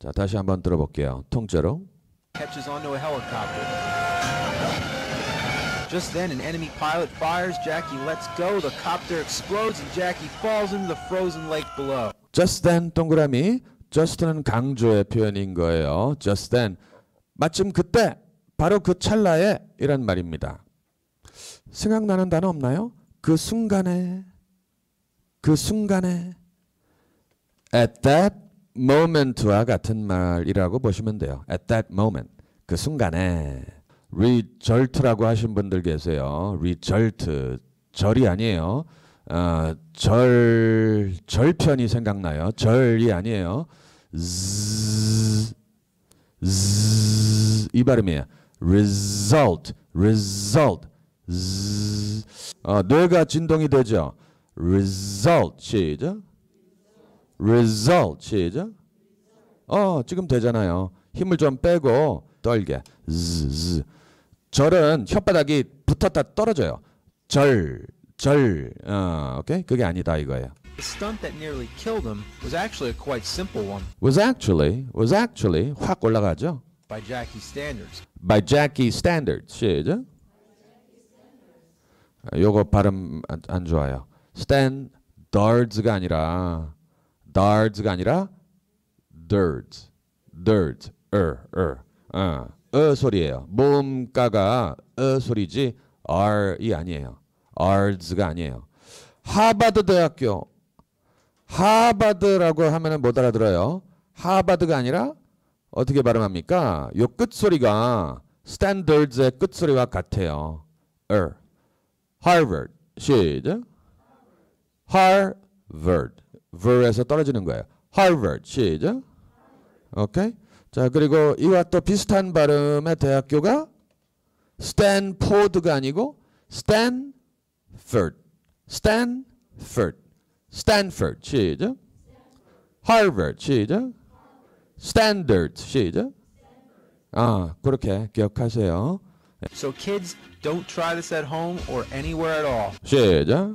자, 다시 한번 들어볼게요. 통째로. Catches onto a helicopter. Just then an enemy pilot fires, Jackie lets go, the copter explodes and Jackie falls into the frozen lake below. Just then 동그라미. just는 강조의 표현인 거예요. just then 마침 그때 바로 그 찰나에 이란 말입니다. 생각나는 단어 없나요? 그 순간에 그 순간에 at that moment와 같은 말이라고 보시면 돼요. At that moment. 그 순간에 result라고 하신 분들 계세요. result 절이 아니에요. 어, 절 절편이 생각나요. 절이 아니에요. z, z 이 발음이에요. result result z, 어, 뇌가 진동이 되죠. result 시작 result 시작. 어 지금 되잖아요. 힘을 좀 빼고 떨게. z z 절은 혓바닥이 붙었다 떨어져요. 절, 절. 어, 오케이? 그게 아니다 이거예요. The stunt that nearly killed him was actually a quite simple one. Was actually, was actually 확 올라가죠. By Jackie standards. By Jackie standards. 시작. 요거 발음 안, 안 좋아요. standards가 아니라 dards가 아니라 dirds, dirds, er, er, 어, 어 소리예요. 모음가가 어 소리지 r이 아니에요. ards가 아니에요. 하버드 대학교 하버드라고 하면은 못 알아들어요. 하버드가 아니라 어떻게 발음합니까? 요 끝소리가 standards의 끝소리와 같아요. er. harvard 시작. harvard ver에서 떨어지는 거예요. Harvard 시작. 오케이. 자 그리고 이와 또 비슷한 발음의 대학교가 스탠포드가 아니고 스탠퍼드. 스탠퍼드. 스탠퍼드 시작. Harvard 시작. Standard 시작. 아 그렇게 기억하세요. So kids, don't try this at home or anywhere at all. 시작.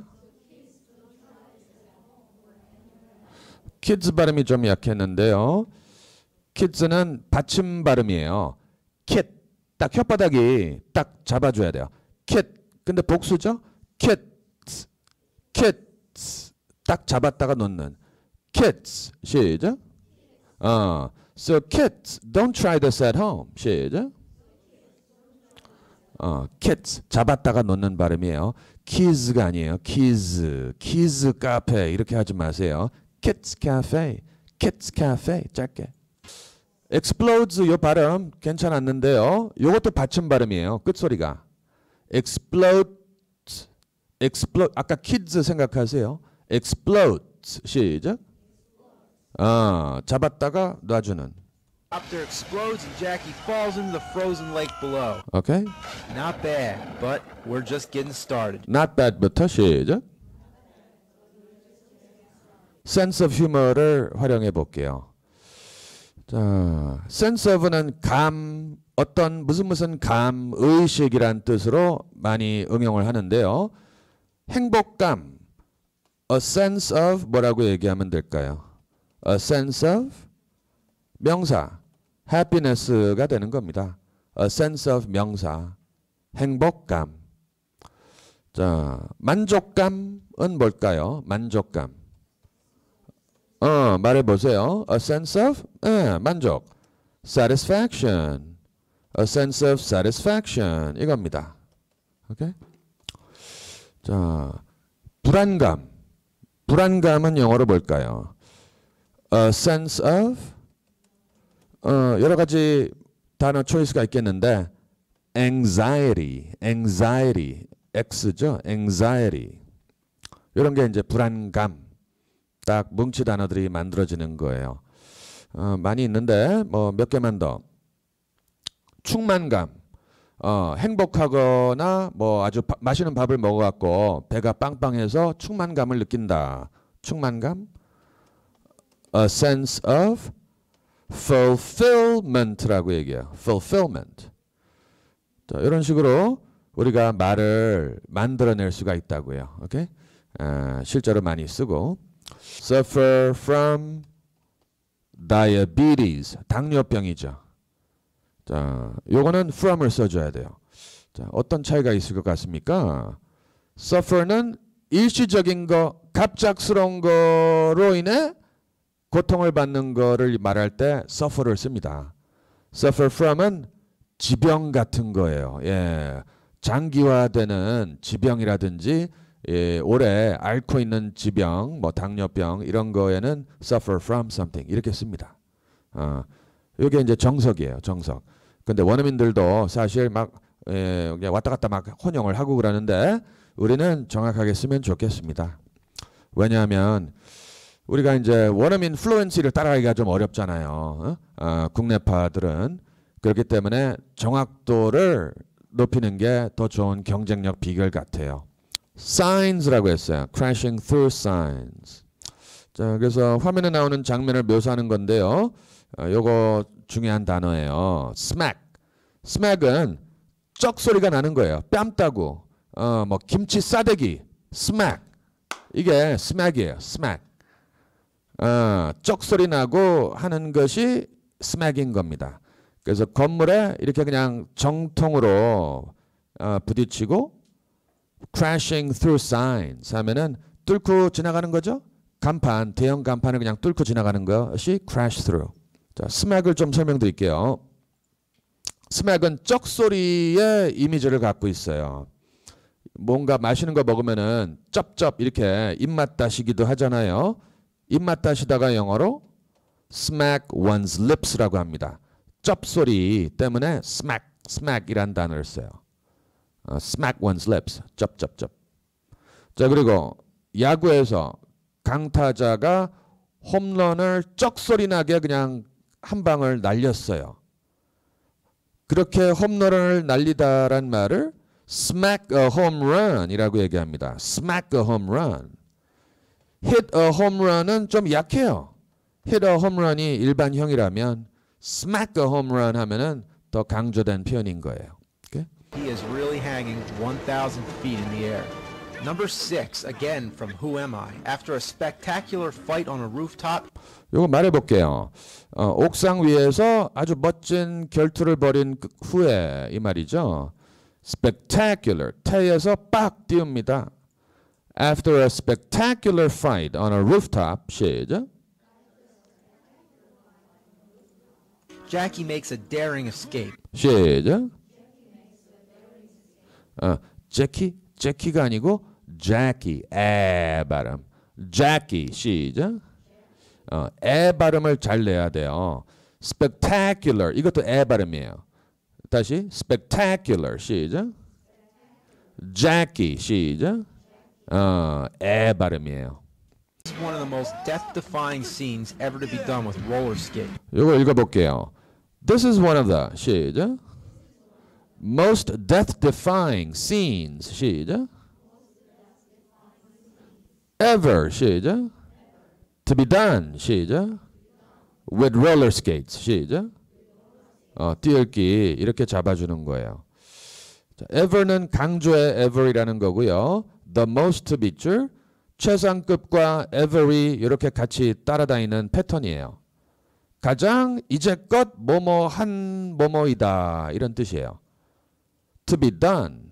kids 발음이 좀 약했는데요. kids는 받침 발음이에요. kid 딱 혓바닥이 딱 잡아줘야 돼요. kid 근데 복수죠? kids kids 딱 잡았다가 놓는 kids 시작. 어, so kids don't try this at home 시작. 어, kids 잡았다가 놓는 발음이에요. kids가 아니에요. kids, kids 카페 이렇게 하지 마세요. Kids Cafe, Kids Cafe 짧게. Explodes 요 발음 괜찮았는데요. 요것도 받침 발음이에요. 끝소리가 explode, explode 아까 kids 생각하세요. explode 시작. 아 잡았다가 놔주는. After explodes and Jackie falls into the frozen lake below. Okay. Not bad, but we're just getting started. Not bad부터 시작. 센 e n s e o 를 활용해 볼게요. 자, s e n s 는 감, 어떤 무슨 무슨 감, 의식이란 뜻으로 많이 응용을 하는데요. 행복감, a sense of 뭐라고 얘기하면 될까요? a sense of 명사, happiness가 되는 겁니다. a sense of 명사, 행복감. 자, 만족감은 뭘까요? 만족감. 어, 말해보세요. A sense of 예, 만족. Satisfaction. A sense of satisfaction. 이겁니다. 오케이? 자, 불안감. 불안감은 영어로 뭘까요? A sense of 어, 여러 가지 단어 초이스가 있겠는데 anxiety, anxiety, X죠, anxiety 이런 게 이제 불안감 딱 뭉치 단어들이 만들어지는 거예요. 어, 많이 있는데 뭐 몇 개만 더 충만감 어, 행복하거나 뭐 아주 바, 맛있는 밥을 먹어갖고 배가 빵빵해서 충만감을 느낀다 충만감 a sense of fulfillment라고 얘기해요 fulfillment 자, 이런 식으로 우리가 말을 만들어낼 수가 있다고요 오케이 아, 실제로 많이 쓰고 suffer from diabetes. 당뇨병이죠. 자, 요거는 from을 써줘야 돼요. 자, 어떤 차이가 있을 것 같습니까? suffer는 일시적인 거, 갑작스러운 거로 인해 고통을 받는 거를 말할 때 suffer을 씁니다. suffer from은 지병 같은 거예요. 예. 장기화되는 지병이라든지 예, 올해 앓고 있는 지병, 뭐 당뇨병 이런 거에는 suffer from something 이렇게 씁니다. 어, 아, 이게 이제 정석이에요, 정석. 근데 원어민들도 사실 막 예, 그냥 왔다 갔다 막 혼용을 하고 그러는데 우리는 정확하게 쓰면 좋겠습니다. 왜냐하면 우리가 이제 원어민 플루엔시를 따라가기가 좀 어렵잖아요. 어? 어, 국내파들은 그렇기 때문에 정확도를 높이는 게 더 좋은 경쟁력 비결 같아요. signs라고 했어요. crashing through signs. 자, 그래서 화면에 나오는 장면을 묘사하는 건데요. 어, 요거 중요한 단어예요. smack. smack은 쩍 소리가 나는 거예요. 뺨 따고 어, 뭐 김치 싸대기 smack. 이게 smack이에요. smack. 어, 쩍 소리 나고 하는 것이 스맥인 겁니다. 그래서 건물에 이렇게 그냥 정통으로 어, 부딪히고 crashing through signs 하면은 뚫고 지나가는 거죠. 간판, 대형 간판을 그냥 뚫고 지나가는 것이 crash through. 자, 스맥을 좀 설명드릴게요. 스맥은 쩍소리의 이미지를 갖고 있어요. 뭔가 맛있는 거 먹으면은 쩝쩝 이렇게 입맛 다시기도 하잖아요. 입맛 다시다가 영어로 smack one's lips라고 합니다. 쩝소리 때문에 smack, smack이란 단어를 써요. smack one's lips. 쩝쩝쩝. 자 그리고 야구에서 강타자가 홈런을 쩍소리 나게 그냥 한 방을 날렸어요. 그렇게 홈런을 날리다란 말을 smack a home run이라고 얘기합니다. smack a home run. hit a home run은 좀 약해요. hit a home run이 일반형이라면 smack a home run 하면은 더 강조된 표현인 거예요. Okay? hanging 1,000 feet in the air. Number 6, again from Who Am I, after a spectacular fight on a rooftop. 요거 말해볼게요. 어, 옥상 위에서 아주 멋진 결투를 벌인 후에 이 말이죠. spectacular, 태에서 빡 띄웁니다. After a spectacular fight on a rooftop, 시작. Jackie makes a daring escape. 시작. 어, 제키 제키가 아니고 제키 에 발음 제키 시작 어, 에 발음을 잘 내야 돼요 spectacular 이것도 에 발음이에요 다시 spectacular 시작 제키 시작 어, 에 발음이에요 one of the most death-defying scenes ever to be done with roller skate. 이거 읽어볼게요. This is one of the 시작. most death-defying scenes 시작 ever 시작 to be done 시작 with roller skates 시작 어, 띄기 이렇게 잡아주는 거예요 자, ever는 강조의 ever이라는 거고요 the most 밑줄 최상급과 every 이렇게 같이 따라다니는 패턴이에요 가장 이제껏 뭐뭐한 뭐뭐이다 이런 뜻이에요 to be done.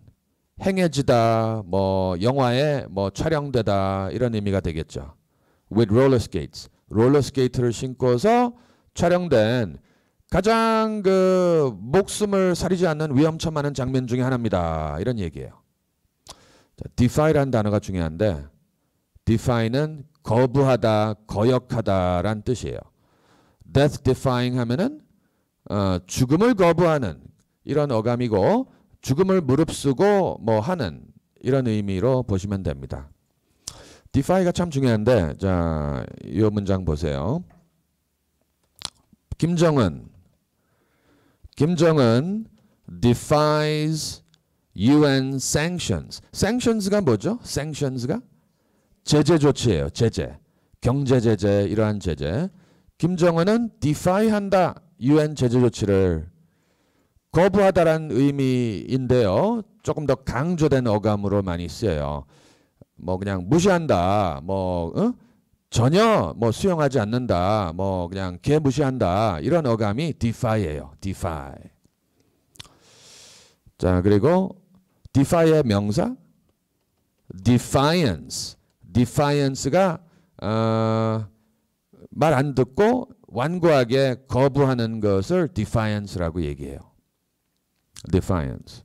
행해지다, 뭐 영화에 뭐 촬영되다 이런 의미가 되겠죠. With roller skates, 롤러 스케이트를 신고서 촬영된 가장 그 목숨을 사리지 않는 위험천만한 장면 중의 하나입니다. 이런 얘기예요. 자, d e f i n e 단어가 중요한데 d e f i n 거부하다, 거역하다란 뜻이에요. death defying 하면은 어, 죽음을 거부하는 이런 어감이고 죽음을 무릅쓰고 뭐 하는 이런 의미로 보시면 됩니다. 디파이가 참 중요한데 자, 이 문장 보세요. 김정은 김정은 defies UN sanctions. sanctions가 뭐죠? sanctions가 제재 조치예요. 제재. 경제 제재 이러한 제재. 김정은은 defy한다. UN 제재 조치를 거부하다라는 의미인데요. 조금 더 강조된 어감으로 많이 쓰여요. 뭐 그냥 무시한다. 뭐 어? 전혀 뭐 수용하지 않는다. 뭐 그냥 개 무시한다. 이런 어감이 defy예요. defy. 자, 그리고 defy의 명사 defiance. defiance가 어, 말안 듣고 완고하게 거부하는 것을 defiance라고 얘기해요. defiance.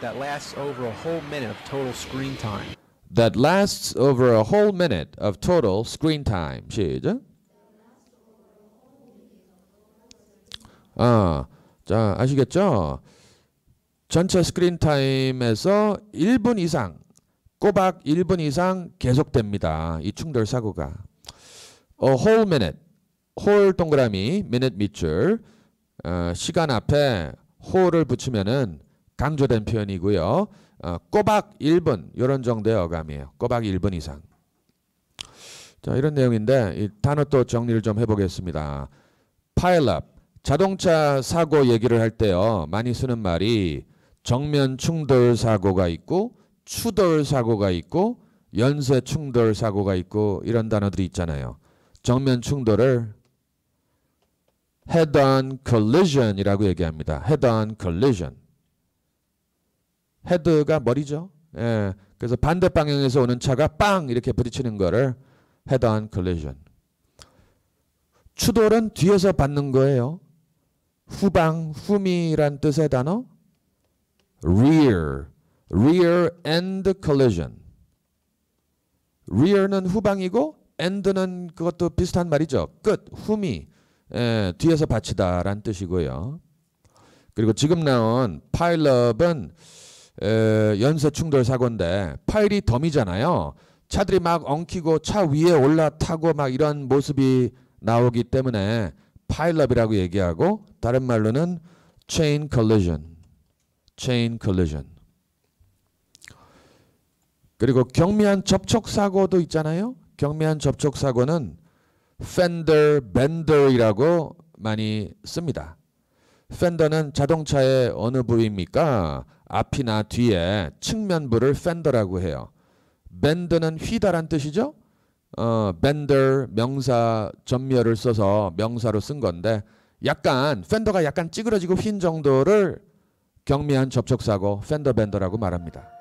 That lasts over a whole minute of total screen time. That lasts over a whole minute of total screen time. 시작. 아, 자 아시겠죠? 전체 스크린 타임에서 1분 이상, 꼬박 1분 이상 계속됩니다. 이 충돌 사고가. A whole minute, whole 동그라미, minute 밑줄, 어, 시간 앞에 호를 붙이면은 강조된 표현이고요. 어, 꼬박 1분 이런 정도의 어감이에요. 꼬박 1분 이상. 자 이런 내용인데 이 단어 또 정리를 좀 해보겠습니다. 파일업 자동차 사고 얘기를 할 때요 많이 쓰는 말이 정면 충돌 사고가 있고 추돌 사고가 있고 연쇄 충돌 사고가 있고 이런 단어들이 있잖아요. 정면 충돌을 head-on collision이라고 얘기합니다. head-on collision. 헤드가 머리죠. 예, 그래서 반대 방향에서 오는 차가 빵 이렇게 부딪히는 거를 head-on collision. 추돌은 뒤에서 받는 거예요. 후방, 후미란 뜻의 단어. rear, rear end collision. rear는 후방이고 end는 그것도 비슷한 말이죠. 끝, 후미. 예, 뒤에서 받치다라는 뜻이고요. 그리고 지금 나온 파일럿은 에, 연쇄 충돌 사고인데 파일이 덤이잖아요. 차들이 막 엉키고 차 위에 올라타고 막 이런 모습이 나오기 때문에 파일럿이라고 얘기하고 다른 말로는 chain c o l l i 그리고 경미한 접촉 사고도 있잖아요. 경미한 접촉 사고는 fender bender이라고 많이 씁니다. 펜더는 자동차의 어느 부위입니까? 앞이나 뒤에 측면부를 펜더라고 해요. 밴드는 휘다란 뜻이죠. 어, 밴더 명사 전멸을 써서 명사로 쓴 건데 약간 펜더가 약간 찌그러지고 휜 정도를 경미한 접촉사고 펜더 밴더라고 말합니다.